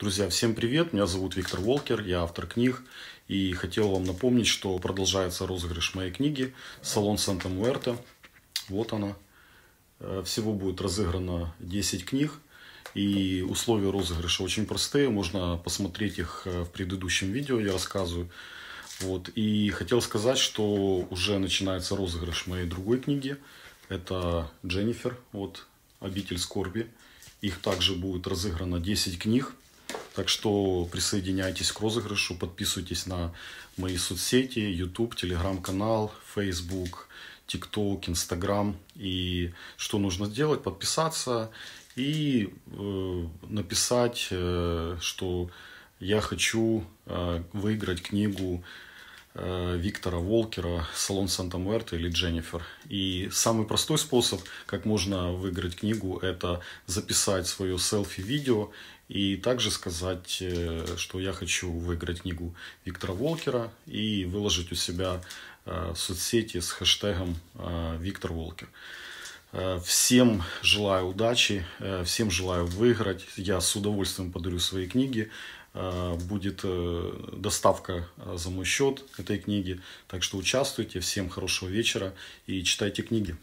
Друзья, всем привет! Меня зовут Виктор Волкер, я автор книг. И хотел вам напомнить, что продолжается розыгрыш моей книги «Салон Санта-Муэрта». Вот она. Э, всего будет разыграно 10 книг. И условия розыгрыша очень простые. Можно посмотреть их э, в предыдущем видео, я рассказываю. Вот. И хотел сказать, что уже начинается розыгрыш моей другой книги. Это Дженнифер, вот, «Обитель скорби». Их также будет разыграно 10 книг. Так что присоединяйтесь к розыгрышу, подписывайтесь на мои соцсети, YouTube, телеграм-канал, Facebook, TikTok, Instagram. И что нужно сделать? Подписаться и э, написать, э, что я хочу э, выиграть книгу Э, Виктора Волкера, Салон Санта-Муэрта или Дженнифер. И самый простой способ, как можно выиграть книгу, это записать свое селфи-видео и также сказать, э, что я хочу выиграть книгу Виктора Волкера и выложить у себя э, в соцсети с хэштегом «Виктор Волкер». Э, всем желаю удачи, э, всем желаю выиграть. Я с удовольствием подарю свои книги. Э, будет доставка за мой счет этой книги. Так что участвуйте, всем хорошего вечера и читайте книги.